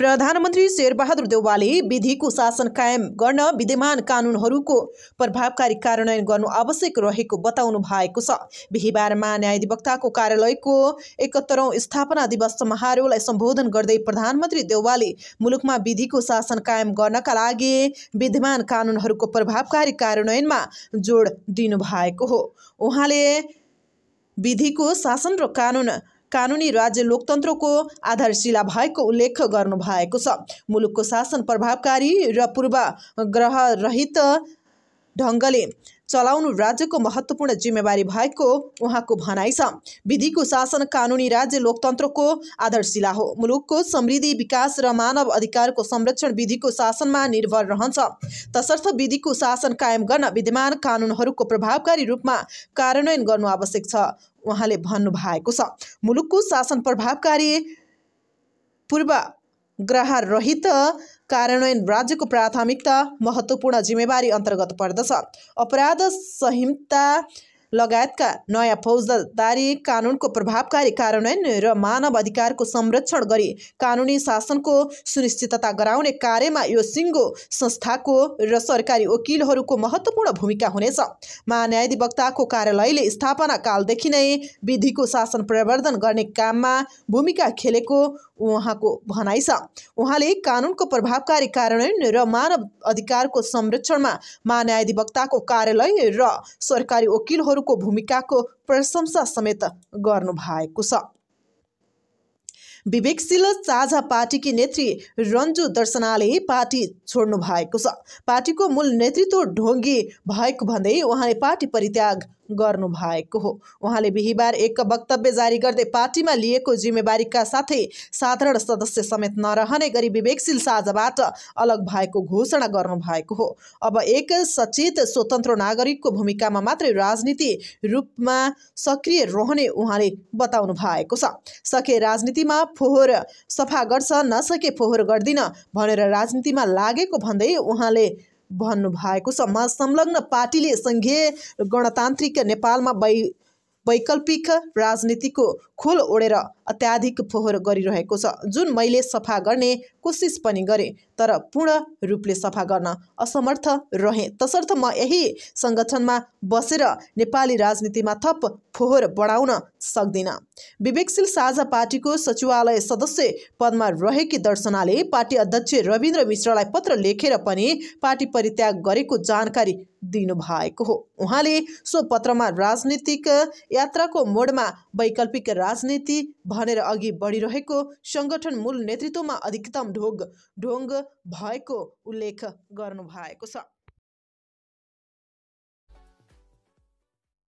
प्रधानमन्त्री शेरबहादुर देउवाले विधिको शासन कायम गर्न विद्यमान कानुनहरूको प्रभावकारी कार्यान्वयन गर्नु आवश्यक रहेको बताउनु भएको छ बिहिबारमा न्यायाधिवक्ताको कार्यालयको एकहत्तरौँ स्थापना दिवस समारोहलाई सम्बोधन गर्दै प्रधानमन्त्री देउवाले मुलुकमा विधिको शासन कायम गर्नका लागि विद्यमान कानुनहरूको प्रभावकारी कार्यान्वयनमा जोड दिनुभएको हो उहाँले विधिको शासन र कानुन कानुनी राज्य लोकतन्त्रको आधारशिला भएको उल्लेख भएको छ मुलुकको शासन प्रभावकारी र पूर्वाग्रहरहित ढङ्गले चलाउनु राज्यको महत्त्वपूर्ण जिम्मेवारी भएको उहाँको भनाइ छ विधिको शासन कानुनी राज्य लोकतन्त्रको आधारशिला हो मुलुकको समृद्धि विकास र मानव अधिकारको संरक्षण विधिको शासनमा निर्भर रहन्छ तसर्थ विधिको शासन कायम गर्न विद्यमान कानुनहरूको प्रभावकारी रूपमा कार्यान्वयन गर्नु आवश्यक छ उहाँले भन्नुभएको छ मुलुकको शासन प्रभावकारी पूर्व ग्रहरहित कार्यान्वयन राज्यको प्राथमिकता महत्त्वपूर्ण जिम्मेवारी अन्तर्गत पर्दछ अपराध संहिता लगायतका नयाँ फौजदारी कानुनको प्रभावकारी कार्यान्वयन र मानव अधिकारको संरक्षण गरी कानुनी शासनको सुनिश्चितता गराउने कार्यमा यो सिङ्गो संस्थाको र सरकारी वकिलहरूको महत्त्वपूर्ण भूमिका हुनेछ महान्यायाधिवक्ताको कार्यालयले स्थापना कालदेखि नै विधिको शासन प्रवर्धन गर्ने काममा भूमिका खेलेको उहाँको भनाइ छ उहाँले कानुनको प्रभावकारी कार्यान्वयन र मानव अधिकारको संरक्षणमा महान्यायाधिवक्ताको कार्यालय र सरकारी वकिलहरूको भूमिकाको प्रशंसा समेत गर्नु भएको छ विवेकशील साझा पार्टीकी नेत्री रन्जु दर्शनाले पार्टी छोड्नु भएको छ पार्टीको मूल नेतृत्व ढोङ्गी भएको भन्दै उहाँले पार्टी परित्याग गर्नु भएको हो उहाँले बिहिबार एक वक्तव्य जारी गर्दै पार्टीमा लिएको जिम्मेवारीका साथै साधारण सदस्य समेत नरहने गरी विवेकशील साझबाट अलग भएको घोषणा गर्नुभएको हो अब एक सचेत स्वतन्त्र नागरिकको भूमिकामा मात्रै राजनीति रूपमा सक्रिय रहने उहाँले बताउनु भएको छ सके राजनीतिमा फोहोर सफा गर्छ नसके फोहोर गर्दिन भनेर राजनीतिमा लागेको भन्दै उहाँले भन्नुभएको छ संलग्न पार्टीले सङ्घीय गणतान्त्रिक नेपालमा वै वैकल्पिक राजनीतिको खोल ओढेर अत्याधिक फोहोर गरिरहेको छ जुन मैले सफा गर्ने कोसिस पनि गरेँ तर पूर्ण रूपले सफा गर्न असमर्थ रहेँ तसर्थ म यही सङ्गठनमा बसेर नेपाली राजनीतिमा थप फोहोर बढाउन सक्दिन विवेकशील साझा पार्टीको सचिवालय सदस्य पदमा रहेकी दर्शनाले पार्टी अध्यक्ष रविन्द्र मिश्रलाई पत्र लेखेर पनि पार्टी परित्याग गरेको जानकारी दिनुभएको हो उहाँले सो पत्रमा राजनीतिक यात्राको मोडमा वैकल्पिक राजनीति भनेर अघि बढिरहेको सङ्गठन मूल नेतृत्वमा अधिकतम ढोग ढोङ्ग भएको उल्लेख गर्नुभएको छ